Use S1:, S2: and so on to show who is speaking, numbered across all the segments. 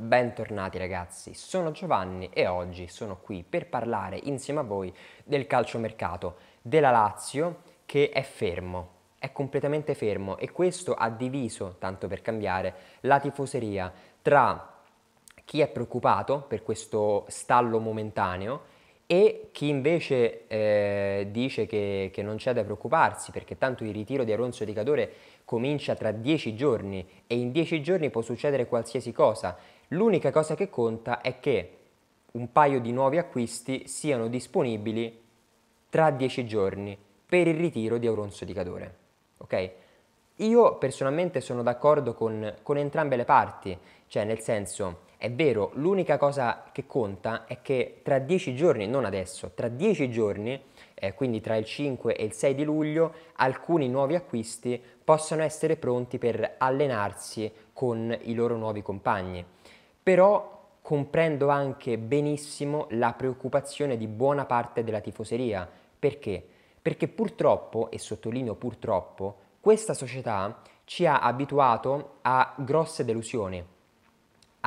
S1: bentornati ragazzi, sono Giovanni e oggi sono qui per parlare insieme a voi del calciomercato della Lazio che è fermo, è completamente fermo e questo ha diviso, tanto per cambiare, la tifoseria tra chi è preoccupato per questo stallo momentaneo e chi invece eh, dice che, che, non c'è da preoccuparsi perché tanto il ritiro di Aronzo di Cadore comincia tra 10 giorni e in 10 giorni può succedere qualsiasi cosa. L'unica cosa che conta è che un paio di nuovi acquisti siano disponibili tra 10 giorni per il ritiro di Auronzo di Cadore. Okay? Io personalmente sono d'accordo con, con entrambe le parti, cioè nel senso è vero, l'unica cosa che conta è che tra dieci giorni, non adesso, tra dieci giorni, eh, quindi tra il 5 e il 6 di luglio, alcuni nuovi acquisti possono essere pronti per allenarsi con i loro nuovi compagni. Però comprendo anche benissimo la preoccupazione di buona parte della tifoseria. Perché? Perché purtroppo, e sottolineo purtroppo, questa società ci ha abituato a grosse delusioni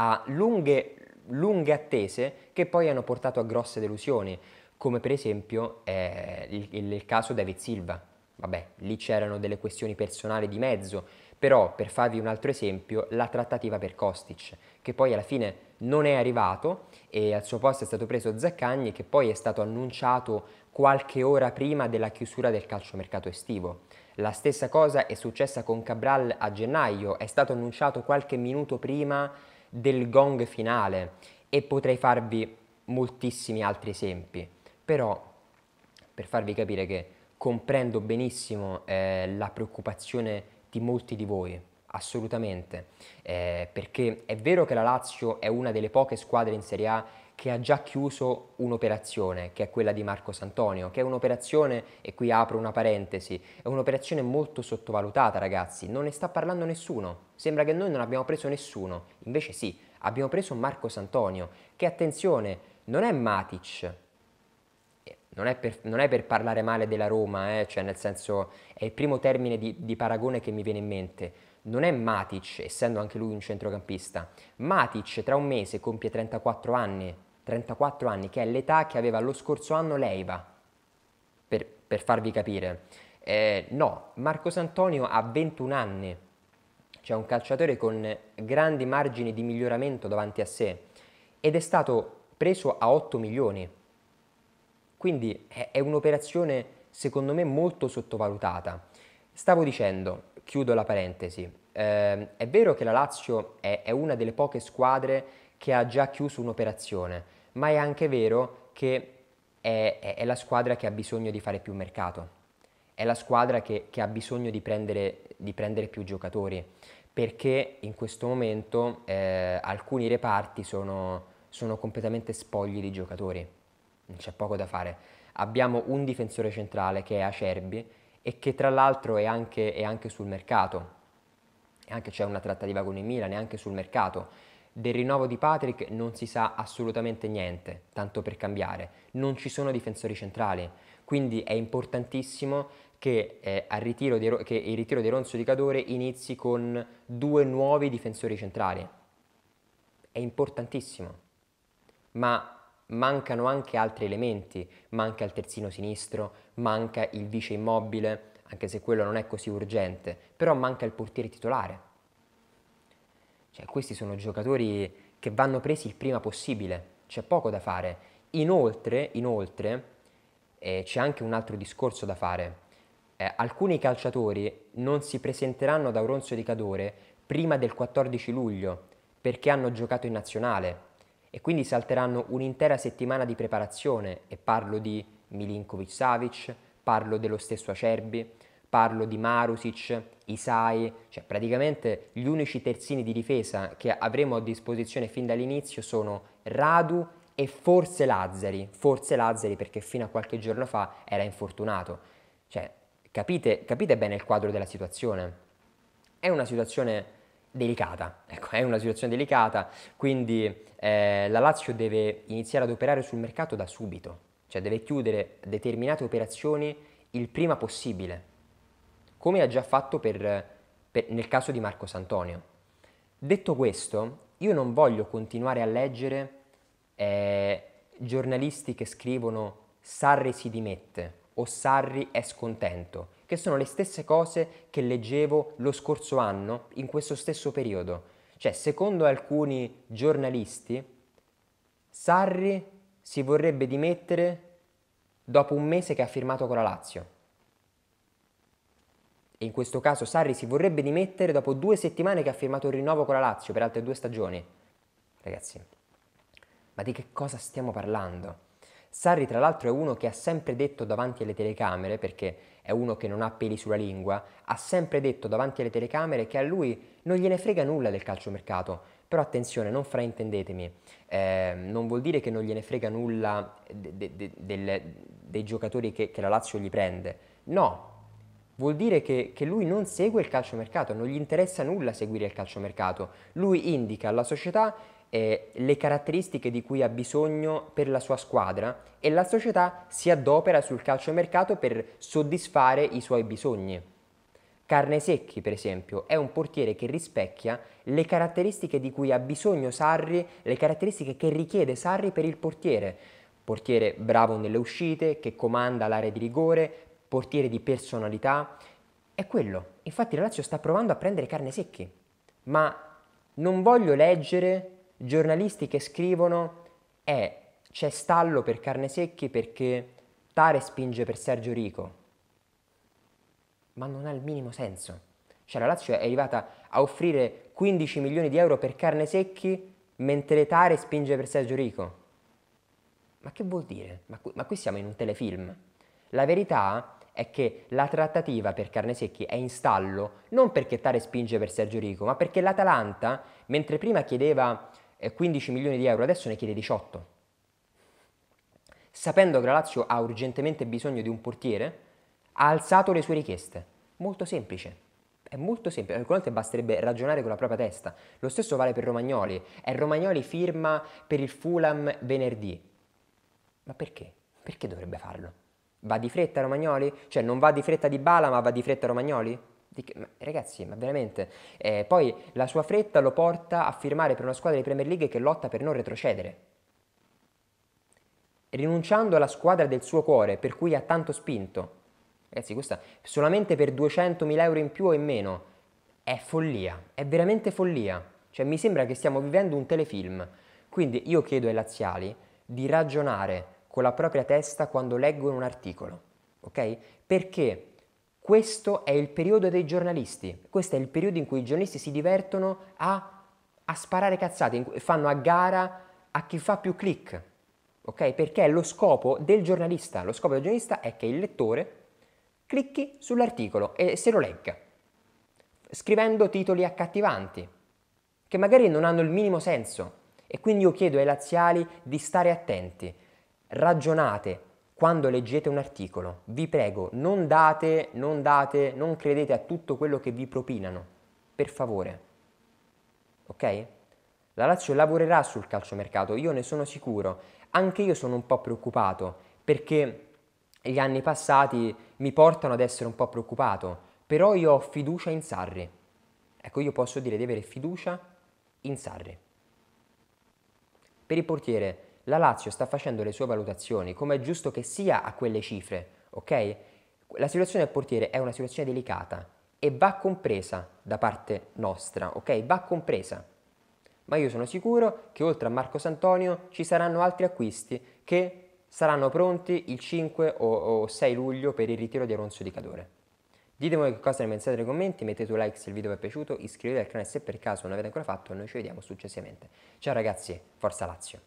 S1: a lunghe, lunghe attese che poi hanno portato a grosse delusioni, come per esempio eh, il, il, il caso David Silva. Vabbè, lì c'erano delle questioni personali di mezzo, però per farvi un altro esempio, la trattativa per Kostic, che poi alla fine non è arrivato e al suo posto è stato preso Zaccagni, che poi è stato annunciato qualche ora prima della chiusura del calciomercato estivo. La stessa cosa è successa con Cabral a gennaio, è stato annunciato qualche minuto prima del gong finale e potrei farvi moltissimi altri esempi, però per farvi capire che comprendo benissimo eh, la preoccupazione di molti di voi assolutamente, eh, perché è vero che la Lazio è una delle poche squadre in Serie A che ha già chiuso un'operazione, che è quella di Marco Santonio, che è un'operazione, e qui apro una parentesi, è un'operazione molto sottovalutata ragazzi, non ne sta parlando nessuno, sembra che noi non abbiamo preso nessuno, invece sì, abbiamo preso Marco Santonio, che attenzione, non è Matic, eh, non è, per, non è per, parlare male della Roma, eh? cioè nel senso è il primo termine di, di paragone che mi viene in mente non è Matic, essendo anche lui un centrocampista. Matic tra un mese compie 34 anni, 34 anni che è l'età che aveva lo scorso anno Leiva, per, per farvi capire. Eh, no, Marcos Antonio ha 21 anni, cioè un calciatore con grandi margini di miglioramento davanti a sé ed è stato preso a 8 milioni. Quindi è, è un'operazione secondo me molto sottovalutata. Stavo dicendo, chiudo la parentesi. Eh, è vero che la Lazio è, è, una delle poche squadre che ha già chiuso un'operazione, ma è anche vero che è, è, è la squadra che ha bisogno di fare più mercato, è la squadra che, che ha bisogno di prendere, di prendere, più giocatori, perché in questo momento eh, alcuni reparti sono, sono completamente spogli di giocatori, non c'è poco da fare. Abbiamo un difensore centrale che è Acerbi, e che tra l'altro è anche, è anche sul mercato, e anche c'è una trattativa con il Milan, è anche sul mercato. Del rinnovo di Patrick non si sa assolutamente niente, tanto per cambiare, non ci sono difensori centrali, quindi è importantissimo che, eh, di, che il ritiro di Ronzo di Cadore inizi con due nuovi difensori centrali. È importantissimo, ma mancano anche altri elementi, manca il terzino sinistro, manca il vice immobile, anche se quello non è così urgente, però manca il portiere titolare. Cioè, questi sono giocatori che vanno presi il prima possibile, c'è poco da fare. Inoltre, inoltre eh, c'è anche un altro discorso da fare. Eh, alcuni calciatori non si presenteranno da Oronzo di Cadore prima del 14 luglio perché hanno giocato in nazionale e quindi salteranno un'intera settimana di preparazione e parlo di Milinkovic Savic, parlo dello stesso Acerbi, parlo di Marusic, Isai, cioè praticamente gli unici terzini di difesa che avremo a disposizione fin dall'inizio sono Radu e forse Lazzari, forse Lazzari perché fino a qualche giorno fa era infortunato. Cioè, capite, capite bene il quadro della situazione? È una situazione delicata, ecco, è una situazione delicata, quindi eh, la Lazio deve iniziare ad operare sul mercato da subito, cioè deve chiudere determinate operazioni il prima possibile, come ha già fatto per, per, nel caso di Marco Santonio. Detto questo, io non voglio continuare a leggere eh, giornalisti che scrivono Sarri si dimette o Sarri è scontento che sono le stesse cose che leggevo lo scorso anno in questo stesso periodo. Cioè, secondo alcuni giornalisti, Sarri si vorrebbe dimettere dopo un mese che ha firmato con la Lazio. E in questo caso Sarri si vorrebbe dimettere dopo due settimane che ha firmato il rinnovo con la Lazio per altre due stagioni. Ragazzi, ma di che cosa stiamo parlando? Sarri tra l'altro è uno che ha sempre detto davanti alle telecamere, perché è uno che non ha peli sulla lingua, ha sempre detto davanti alle telecamere che a lui non gliene frega nulla del calciomercato. Però attenzione, non fraintendetemi, eh, non vuol dire che non gliene frega nulla de- de- de- del, dei giocatori che, che la Lazio gli prende. No, vuol dire che, che, lui non segue il calciomercato, non gli interessa nulla seguire il calciomercato. Lui indica alla società eh, le caratteristiche di cui ha bisogno per la sua squadra e la società si adopera sul calciomercato per soddisfare i suoi bisogni. Carne Secchi, per esempio, è un portiere che rispecchia le caratteristiche di cui ha bisogno Sarri, le caratteristiche che richiede Sarri per il portiere. Portiere bravo nelle uscite, che comanda l'area di rigore, portiere di personalità. È quello. Infatti la Lazio sta provando a prendere Carne Secchi. Ma non voglio leggere giornalisti che scrivono eh, c'è stallo per carne secchi perché Tare spinge per Sergio Rico. Ma non ha il minimo senso. Cioè la Lazio è arrivata a offrire 15 milioni di euro per carne secchi mentre Tare spinge per Sergio Rico. Ma che vuol dire? Ma, ma qui siamo in un telefilm. La verità è che la trattativa per carne secchi è in stallo non perché Tare spinge per Sergio Rico, ma perché l'Atalanta, mentre prima chiedeva 15 milioni di euro, adesso ne chiede 18. Sapendo che la Lazio ha urgentemente bisogno di un portiere, ha alzato le sue richieste. Molto semplice. È molto semplice, alcune volte basterebbe ragionare con la propria testa. Lo stesso vale per Romagnoli. E Romagnoli firma per il Fulham venerdì. Ma perché? Perché dovrebbe farlo? Va di fretta Romagnoli? Cioè non va di fretta di Bala ma va di fretta Romagnoli? Che, ragazzi, ma veramente. Eh, poi la sua fretta lo porta a firmare per una squadra di Premier League che lotta per non retrocedere. Rinunciando alla squadra del suo cuore, per cui ha tanto spinto. Ragazzi, questa solamente per 200.000 euro in più o in meno è follia, è veramente follia. Cioè, mi sembra che stiamo vivendo un telefilm. Quindi io chiedo ai laziali di ragionare con la propria testa quando leggono un articolo, ok? Perché questo è il periodo dei giornalisti, questo è il periodo in cui i giornalisti si divertono a, a sparare cazzate, fanno a gara a chi fa più click, ok? Perché è lo scopo del giornalista, lo scopo del giornalista è che il lettore clicchi sull'articolo e se lo legga, scrivendo titoli accattivanti, che magari non hanno il minimo senso. E quindi io chiedo ai laziali di stare attenti, ragionate, quando leggete un articolo, vi prego, non date, non date, non credete a tutto quello che vi propinano, per favore. Ok? La Lazio lavorerà sul calciomercato, io ne sono sicuro. Anche io sono un po' preoccupato, perché gli anni passati mi portano ad essere un po' preoccupato, però io ho fiducia in Sarri. Ecco, io posso dire di avere fiducia in Sarri. Per il portiere, la Lazio sta facendo le sue valutazioni, come è giusto che sia a quelle cifre, ok? La situazione del portiere è una situazione delicata e va compresa da parte nostra, ok? Va compresa. Ma io sono sicuro che oltre a Marco Santonio ci saranno altri acquisti che saranno pronti il 5 o, 6 luglio per il ritiro di Alonso di Cadore. Ditemi che cosa ne pensate nei commenti, mettete un like se il video vi è piaciuto, iscrivetevi al canale se per caso non l'avete ancora fatto e noi ci vediamo successivamente. Ciao ragazzi, forza Lazio!